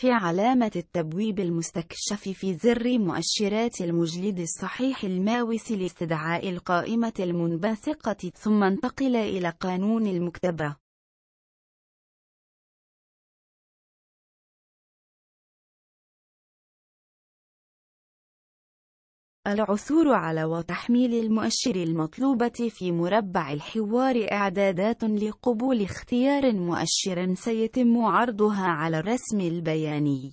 في علامة التبويب المستكشف في زر مؤشرات المجلد الصحيح الماوس لاستدعاء القائمة المنبثقة ثم انتقل إلى قانون المكتبة العثور على وتحميل المؤشر المطلوبة في مربع الحوار إعدادات لقبول اختيار مؤشر سيتم عرضها على الرسم البياني